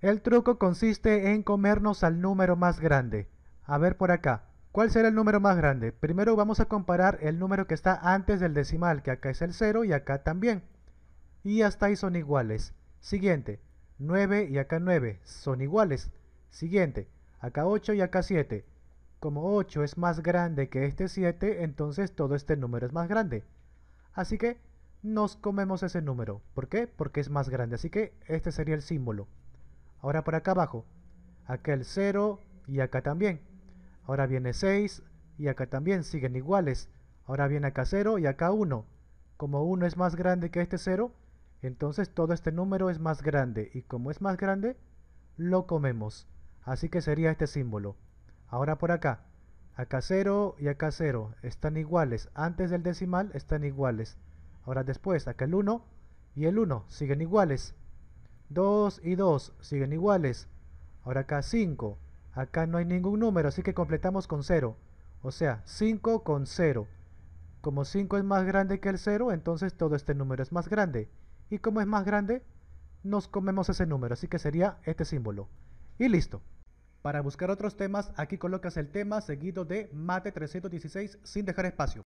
El truco consiste en comernos al número más grande. A ver por acá. ¿Cuál será el número más grande? Primero vamos a comparar el número que está antes del decimal, que acá es el 0 y acá también. Y hasta ahí son iguales. Siguiente, 9 y acá 9, son iguales. Siguiente, acá 8 y acá 7. Como 8 es más grande que este 7, entonces todo este número es más grande. Así que nos comemos ese número. ¿Por qué? Porque es más grande. Así que este sería el símbolo. Ahora por acá abajo. Acá el 0 y acá también. Ahora viene 6 y acá también siguen iguales. Ahora viene acá 0 y acá 1. Como 1 es más grande que este 0, entonces todo este número es más grande. Y como es más grande, lo comemos. Así que sería este símbolo. Ahora por acá. Acá 0 y acá 0 están iguales. Antes del decimal están iguales. Ahora después, acá el 1 y el 1 siguen iguales. 2 y 2 siguen iguales. Ahora acá 5. Acá no hay ningún número, así que completamos con 0. O sea, 5 con 0. Como 5 es más grande que el 0, entonces todo este número es más grande. Y como es más grande, nos comemos ese número, así que sería este símbolo. Y listo. Para buscar otros temas, aquí colocas el tema seguido de Mate 316 sin dejar espacio.